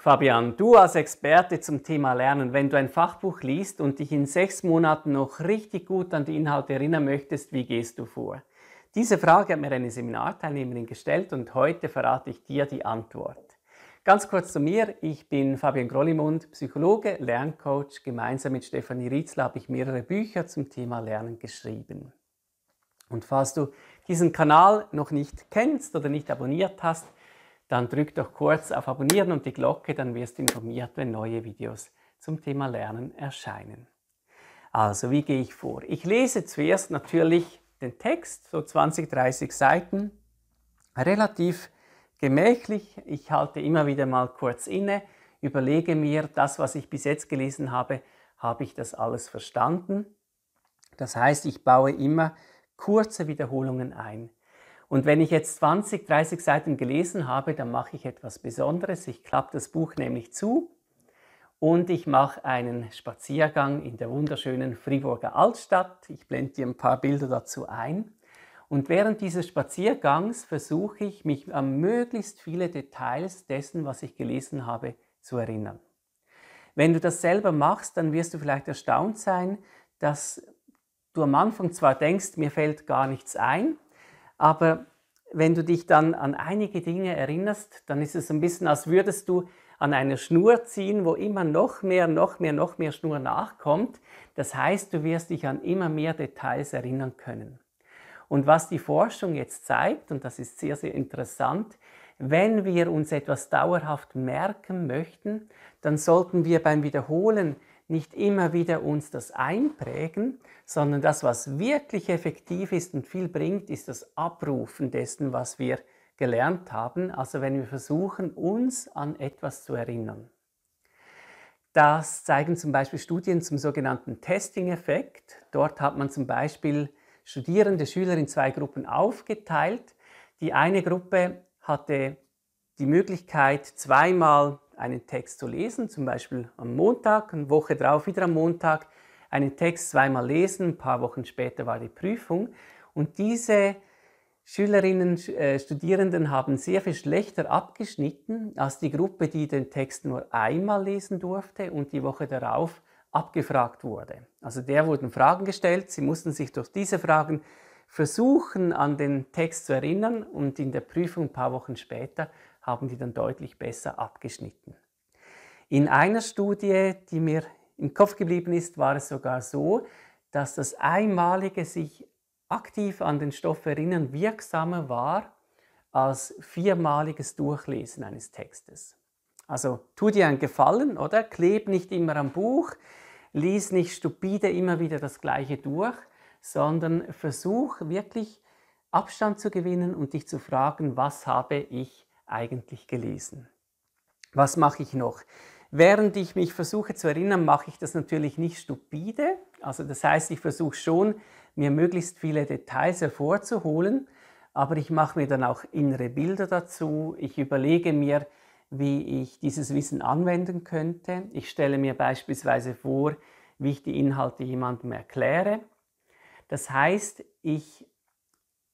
Fabian, du als Experte zum Thema Lernen, wenn du ein Fachbuch liest und dich in sechs Monaten noch richtig gut an die Inhalte erinnern möchtest, wie gehst du vor? Diese Frage hat mir eine Seminarteilnehmerin gestellt und heute verrate ich dir die Antwort. Ganz kurz zu mir, ich bin Fabian Grollimund, Psychologe, Lerncoach. Gemeinsam mit Stefanie Rietzler habe ich mehrere Bücher zum Thema Lernen geschrieben. Und falls du diesen Kanal noch nicht kennst oder nicht abonniert hast, dann drück doch kurz auf Abonnieren und die Glocke, dann wirst du informiert, wenn neue Videos zum Thema Lernen erscheinen. Also, wie gehe ich vor? Ich lese zuerst natürlich den Text, so 20, 30 Seiten, relativ gemächlich. Ich halte immer wieder mal kurz inne, überlege mir, das, was ich bis jetzt gelesen habe, habe ich das alles verstanden? Das heißt, ich baue immer kurze Wiederholungen ein. Und wenn ich jetzt 20, 30 Seiten gelesen habe, dann mache ich etwas Besonderes. Ich klappe das Buch nämlich zu und ich mache einen Spaziergang in der wunderschönen Friburger Altstadt. Ich blende dir ein paar Bilder dazu ein. Und während dieses Spaziergangs versuche ich, mich an möglichst viele Details dessen, was ich gelesen habe, zu erinnern. Wenn du das selber machst, dann wirst du vielleicht erstaunt sein, dass du am Anfang zwar denkst, mir fällt gar nichts ein, aber wenn du dich dann an einige Dinge erinnerst, dann ist es ein bisschen, als würdest du an einer Schnur ziehen, wo immer noch mehr, noch mehr, noch mehr Schnur nachkommt. Das heißt, du wirst dich an immer mehr Details erinnern können. Und was die Forschung jetzt zeigt, und das ist sehr, sehr interessant, wenn wir uns etwas dauerhaft merken möchten, dann sollten wir beim Wiederholen nicht immer wieder uns das einprägen, sondern das, was wirklich effektiv ist und viel bringt, ist das Abrufen dessen, was wir gelernt haben, also wenn wir versuchen, uns an etwas zu erinnern. Das zeigen zum Beispiel Studien zum sogenannten Testing-Effekt. Dort hat man zum Beispiel Studierende, Schüler in zwei Gruppen aufgeteilt. Die eine Gruppe hatte die Möglichkeit, zweimal einen Text zu lesen, zum Beispiel am Montag, eine Woche drauf wieder am Montag, einen Text zweimal lesen, ein paar Wochen später war die Prüfung. Und diese Schülerinnen, äh, Studierenden haben sehr viel schlechter abgeschnitten als die Gruppe, die den Text nur einmal lesen durfte und die Woche darauf abgefragt wurde. Also der wurden Fragen gestellt, sie mussten sich durch diese Fragen versuchen, an den Text zu erinnern und in der Prüfung ein paar Wochen später haben die dann deutlich besser abgeschnitten. In einer Studie, die mir im Kopf geblieben ist, war es sogar so, dass das einmalige sich aktiv an den Stoff erinnern wirksamer war als viermaliges Durchlesen eines Textes. Also tu dir einen Gefallen, oder? Kleb nicht immer am Buch, lies nicht stupide immer wieder das Gleiche durch, sondern versuch wirklich Abstand zu gewinnen und dich zu fragen, was habe ich eigentlich gelesen? Was mache ich noch? Während ich mich versuche zu erinnern, mache ich das natürlich nicht stupide. Also das heißt, ich versuche schon, mir möglichst viele Details hervorzuholen, aber ich mache mir dann auch innere Bilder dazu. Ich überlege mir, wie ich dieses Wissen anwenden könnte. Ich stelle mir beispielsweise vor, wie ich die Inhalte jemandem erkläre. Das heißt, ich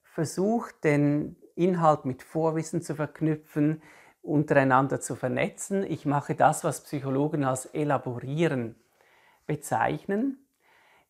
versuche den Inhalt mit Vorwissen zu verknüpfen, untereinander zu vernetzen. Ich mache das, was Psychologen als Elaborieren bezeichnen.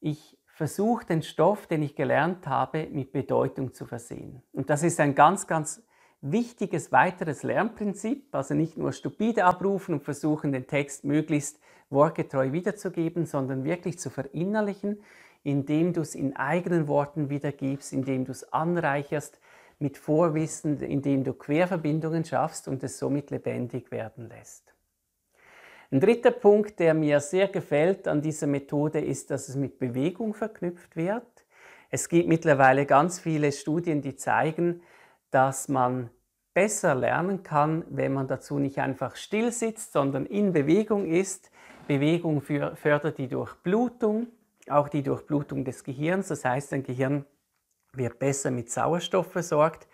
Ich versuche den Stoff, den ich gelernt habe, mit Bedeutung zu versehen. Und das ist ein ganz, ganz wichtiges weiteres Lernprinzip. Also nicht nur stupide abrufen und versuchen, den Text möglichst wortgetreu wiederzugeben, sondern wirklich zu verinnerlichen, indem du es in eigenen Worten wiedergibst, indem du es anreicherst, mit Vorwissen, indem du Querverbindungen schaffst und es somit lebendig werden lässt. Ein dritter Punkt, der mir sehr gefällt an dieser Methode, ist, dass es mit Bewegung verknüpft wird. Es gibt mittlerweile ganz viele Studien, die zeigen, dass man besser lernen kann, wenn man dazu nicht einfach still sitzt, sondern in Bewegung ist. Bewegung fördert die Durchblutung, auch die Durchblutung des Gehirns. Das heißt, ein Gehirn wird besser mit Sauerstoff versorgt.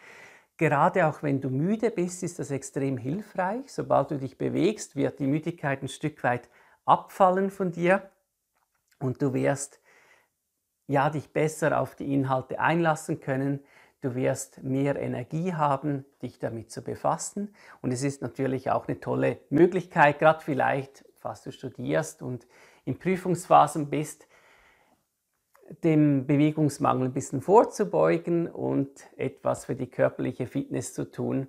Gerade auch wenn du müde bist, ist das extrem hilfreich. Sobald du dich bewegst, wird die Müdigkeit ein Stück weit abfallen von dir und du wirst ja dich besser auf die Inhalte einlassen können. Du wirst mehr Energie haben, dich damit zu befassen. Und es ist natürlich auch eine tolle Möglichkeit, gerade vielleicht, falls du studierst und in Prüfungsphasen bist, dem Bewegungsmangel ein bisschen vorzubeugen und etwas für die körperliche Fitness zu tun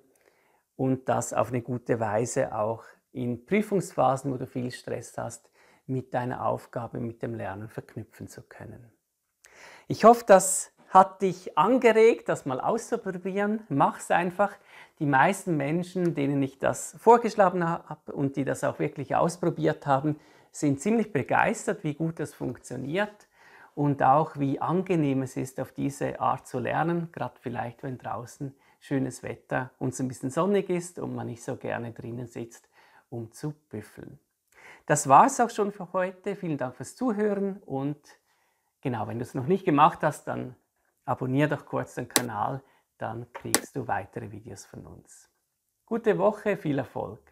und das auf eine gute Weise auch in Prüfungsphasen, wo du viel Stress hast, mit deiner Aufgabe, mit dem Lernen verknüpfen zu können. Ich hoffe, das hat dich angeregt, das mal auszuprobieren. Mach's einfach. Die meisten Menschen, denen ich das vorgeschlagen habe und die das auch wirklich ausprobiert haben, sind ziemlich begeistert, wie gut das funktioniert und auch wie angenehm es ist, auf diese Art zu lernen, gerade vielleicht, wenn draußen schönes Wetter und es ein bisschen sonnig ist und man nicht so gerne drinnen sitzt, um zu büffeln. Das war es auch schon für heute. Vielen Dank fürs Zuhören und genau, wenn du es noch nicht gemacht hast, dann abonniere doch kurz den Kanal, dann kriegst du weitere Videos von uns. Gute Woche, viel Erfolg!